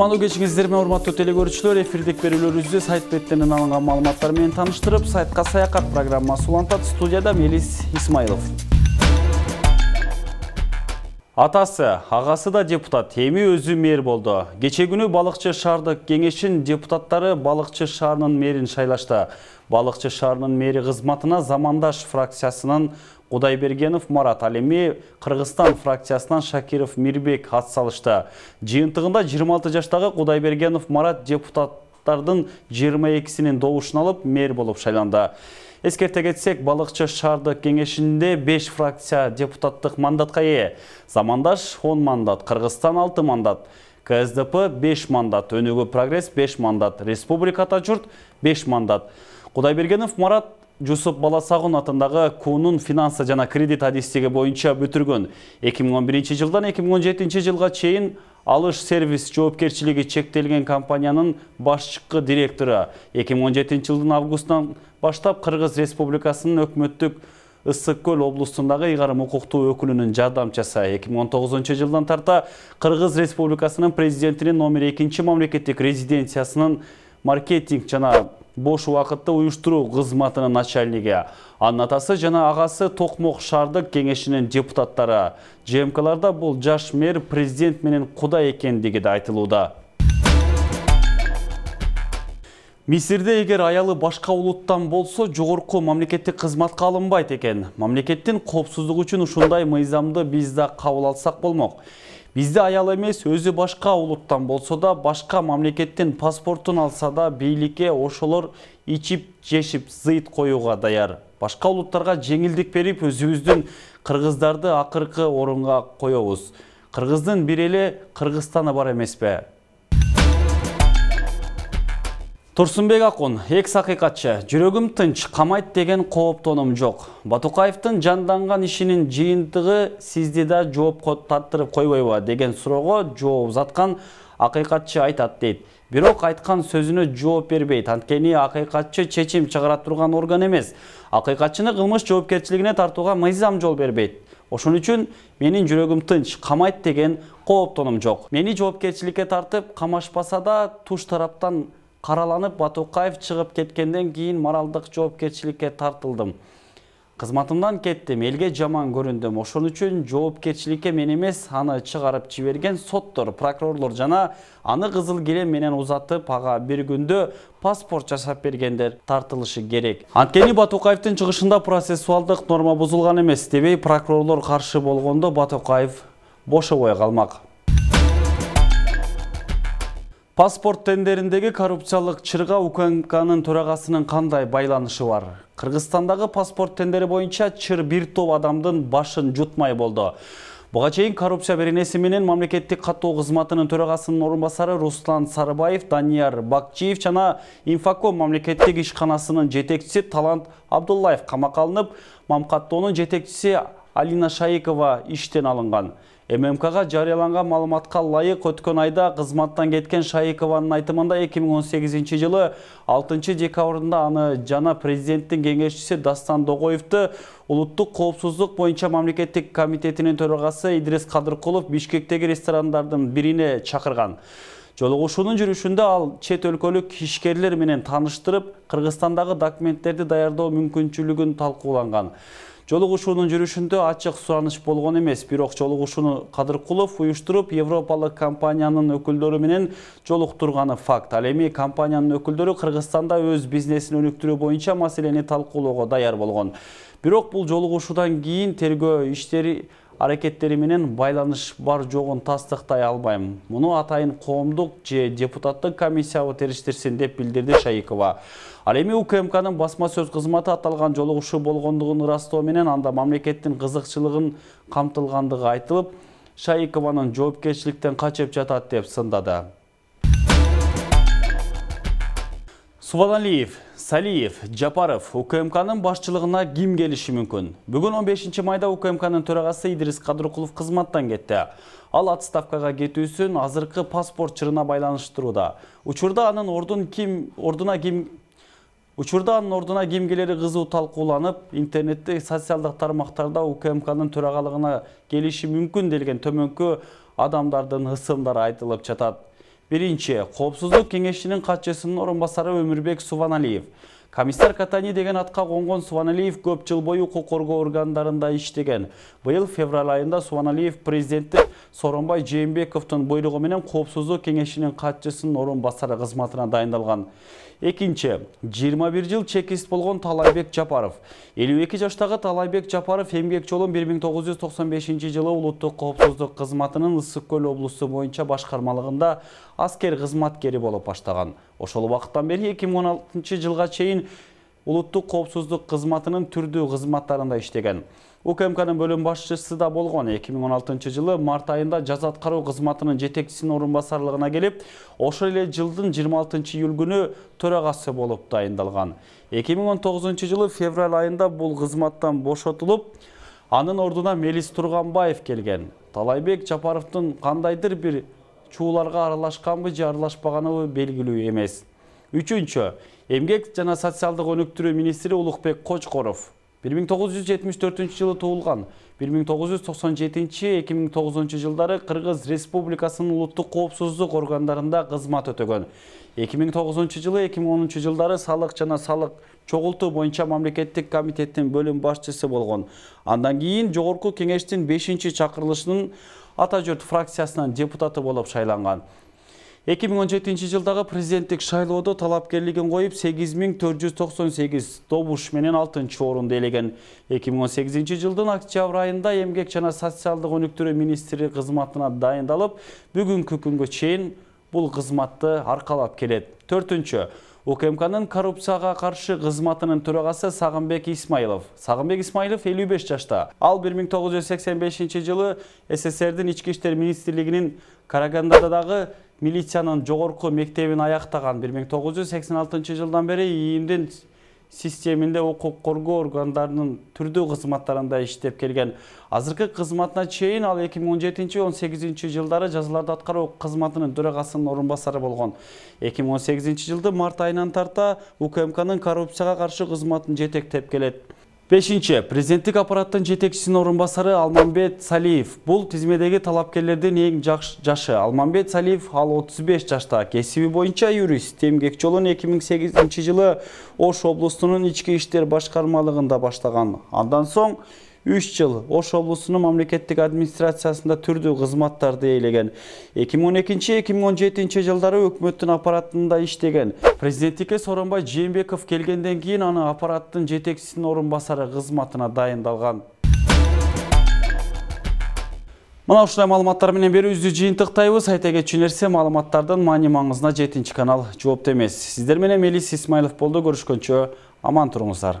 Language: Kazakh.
кутмандуу кечиңиздер менен урматтуу теле көрүүчүлөр эфирдик берүүлөрүбүздө сайт беттеринен алынган маалыматтар менен тааныштырып сайтка саякат программасы улантат студияда мелис исмаилов атасы агасы да депутат эми өзү мэр болду кече күнү балыкчы шаардык кеңешин депутаттары балыкчы шаарынын мэрин шайлашты балыкчы шаарынын мэри кызматына замандаш фракциясынын Құдайбергенов Марат Алеме Қырғыстан фракциясынан Шакиров Мирбек атсалышты. Жиынтығында 26 жаштағы Құдайбергенов Марат депутаттардың 22-сінен доғышын алып, мер болып шайланды. Ескерте кетсек, балықшы шардық кенгешінде 5 фракция депутаттық мандатқа е. Замандаш 10 мандат, Қырғыстан 6 мандат, КСДП 5 мандат, Өнігі прогресс 5 мандат, Республика Тажұрт 5 мандат. Құдайбергенов Марат жусуп баласагун атындагы Кунун финансы жана кредит адистиги боюнча бүтүргөн 2011 жылдан 2017 жылға чейін алыш сервис жоопкерчилиги чектелген компаниянын башшыққы директору 2017 жылдын августунан баштап кыргыз республикасынын өкмөттүк ысык көл облусундагы ыйгарым укуктуу өкүлүнүн жардамчысы 2019 жылдан тарта кыргыз республикасынын президентинин номер экинчи мамлекеттик резиденциясынын маркетинг жана бош убакытты уюштуруу кызматынын начальниги анын атасы жана агасы токмок шаардык кеңешинин депутаттары жмкларда бул жаш мэр президент менен кудай экендиги да айтылууда мисирде эгер аялы башка улуттан болсо жогорку мамлекеттик кызматка алынбайт экен мамлекеттин коопсуздугу үчүн ушундай мыйзамды биз да кабыл алсак болмок Бізді аял емес өзі башқа улуттан болса да, башқа мамлекеттин паспортун алса да бийликке ошылыр, ичип, жешіп, зыйт қойуға даяр. Башқа улуттарга женгілдік беріп, өзі кыргыздарды қырғыздарды ақырқы орынға Кыргыздын Қырғыздың бірелі Кыргызстаны бар бе? тұрсынбек ақын экс ақиқатшы жүрегім тынч қамайт деген қауіп тоным жоқ батукаевтың жанданған ишинин жыйынтыгы сизди да жооп таттырып койбойбу деген суроого жооп заткан акыйкатчы айтат дейт бирок айтқан сөзүнө жооп бербейт анткени акыйкатчы чечим чыгара турган орган эмес акыйкатчыны кылмыш жоопкерчилигине тартууга мыйзам жол бербейт ошон үчүн менин жүрөгүм тынч қамайт деген кооптонум жок мени жоопкерчиликке тартып камашпаса да туш тараптан қараланып батукаев шығып кеткенден кейін моралдық жоопкерчиликке тартылдым Қызматымдан кеттім елге жаман көрүндүм ошон үчүн жоопкерчиликке мен емес, аны чыгарып жиберген соттор прокурорлор жана аны қызыл килем менен узатып ага бір күндө паспорт жасап бергендер тартылышы керек анткени Батуқаевтың шығышында процессуалдық норма бузулган емес, дебей прокурорлор каршы болгондо бошы бошобой қалмақ. Паспорт тендеріндегі коррупциялық чырға укмк тұрағасының қандай байланышы бар? Қырғызстандағы паспорт тендері бойынша чыр бір топ адамдың башын жұтмай болды. Бұға чейін коррупция беренесі менен мамлекеттік қатты қызматының төрағасының орынбасары Руслан Сарыбаев, Данияр Бакчиев жана Инфаком мамлекеттік ішқанасының жетекшісі Талант Абдуллаев қамақ алынып, мамкаттоонун жетекшісі Алина Шайыкова іштен алынған. ММК-ға жарияланған малыматқа лайық өткен айда қызматтан кеткен Шайықованың айтымында 2018 жылы 6 декабрында аны жана президенттің кеңесшісі Дастан Доғоевты ұлттық қауіпсіздік бойынша мемлекеттік комитетінің төрағасы Идрис Қадырқұлов Бишкектегі ресторандардың біріне шақырған. Жолығушының жүрішінде ал чет өлкөлік ишкерлер менен таныштырып, Қырғызстандағы документтерді даярдоо мүмкіншілігін талқыланған жолугушуунун жүрүшүндө ачык сураныч болгон эмес бирок жолугушууну кадыркулов уюштуруп европалык компаниянын өкүлдөрү менен жолуктурганы факт ал эми компаниянын өкүлдөрү кыргызстанда өз бизнесин өнүктүрүү боюнча маселени талкуулоого даяр болгон бирок бул жолугушуудан кийин тергөө иштери Әрекеттерімінің байланыш бар жоғын тастықтай албайым. Мұны атайын қоғымдық же депутаттык комиссиябы териштирсин деп білдерді шаикова ал эми укмкнын басма сөз кызматы аталган жолугушуу болгондугун ырастоо менен анда мамлекеттің қызықшылығын камтылгандыгы айтылып шаикованын жоопкерчиликтен качып жатат деп сындады субаналиев Салиев, Жапаров УКМКнын башчылығына ким келіші мүмкін. Бүгін 15 майда УКМКнын төрағасы Идрис Кадыркулов қызматтан кетті Ал отставкага кетүүсүн азырқы паспорт чырына байланыштырууда. Учурда анын ордун ким, ордуна ким Учурда анын ордуна кимгилери кызуу талкууланып, интернетте социалдык тармактарда УКМКнын төрагалыгына келиши делген төмөнкү адамдардың ысымдары айтылып жатат. Бірінші, коопсуздук кеңешчинин қатшысының орынбасары басары өмүрбек Алиев комиссар катани деген атқа қонған суаналиев көп жыл бойы құқық қорғау органдарында іштеген Бұл феврал айында суаналиев президенті сооронбай жээнбековдун буйругу менен коопсуздук кеңешинин катчысынын орын басары кызматына дайындалған. Екінші, 21 жыл чекист болған Талайбек жапаров 52 жаштағы Талайбек Чапаров жапаров жолын 1995 жылы улуттук коопсуздук кызматынын ысык көл облысы бойынша башқармалығында аскер кызматкери болып баштаган ошол убакыттан бери 2016 миң он алтынчы жылга чейин улуттук коопсуздук кызматынын түрдүү кызматтарында иштеген укмкнын бөлүм башчысы да болгон эки жылы март айында жаза аткаруу кызматынын жетекчисинин орун басарлыгына келип ошол эле жылдын жыйырма алтынчы июль күнү төрагасы болуп дайындалган эки жылы февраль айында бул кызматтан бошотулуп анын ордуна мелис турганбаев келген талайбек жапаровдун кандайдыр бир чууларга аралашканбы же аралашпаганыбы белгилүү эмес үчүнчү эмгек жана социалдык өнүктүрүү министри улукбек кочкоров бир миң тогуз жүз жетимиш төртүнчү жылы туулган бир миң тогуз жүз токсон жетинчи эки миң тогузунчу жылдары кыргыз республикасынын улуттук коопсуздук органдарында кызмат өтөгөн эки миң тогузунчу жылы эки миң онунчу жылдары салык жана салык чогултуу боюнча мамлекеттик комитеттин бөлүм башчысы болгон андан кийин жогорку кеңештин бешинчи чакырылышынын ата жүрт фракциясынан депутаты болып шайланған 2017 жылдағы президенттік шайлоодо талапкерлигин қойып 8498 добуш менен 6 орунду ээлеген 2018 жылдын октябрь айында эмгек жана социалдык өнүктүрүү министри кызматына дайындалып бүгүнкү күнгө чейин бул кызматты аркалап келет төртүнчү укмкнын ның коррупцияға қаршы ғызматының сагынбек исмаилов Исмайлов. исмаилов Исмайлов 55 жашта ал 1985 жылы СССР-дің иштер министрлигинин карагандадагы милицияның жоғырқы мектебин аяқтаған 1986 жылдан бері иимдин Системінде укук коргоо органдарының түрді қызматтарында іштеп келген Азырқы кызматына чейін, ал 2017-18 жылдары жазаларды атқару кызматынын төрагасынын орынбасары болған. 2018 жылды март айынан тарта коррупцияға қаршы каршы жетек жетектеп келеді. Бешінші, президенттік аппараттың жетекшісінің орынбасары Алманбет Салиев. Бұл тізмедегі талапкерлерден ең жашы. Алманбет Салиев ал 35 жашта. Кесиби бойынша юрист. Темгек жолын 2008 жылы Ош облысының ішкі іштер башқармалығында баштаған. Андан соң 3 жыл ош облусунун мамлекеттик администрациясында түрдүү кызматтарды ээлеген 2012-2017 жылдары өкмөттүн аппаратында иштеген президенттикке сооронбай Жембеков келгенден кийин аны аппараттын жетекчисинин орун басары кызматына дайындалган мына ушундай маалыматтар менен берүүбүздү жыйынтыктайбыз айта кетчү нерсе маалыматтардын маани маңызына жетинчи канал жоопту эмес сиздер менен мелис исмаилов болду көрүшкөнчө аман туруңуздар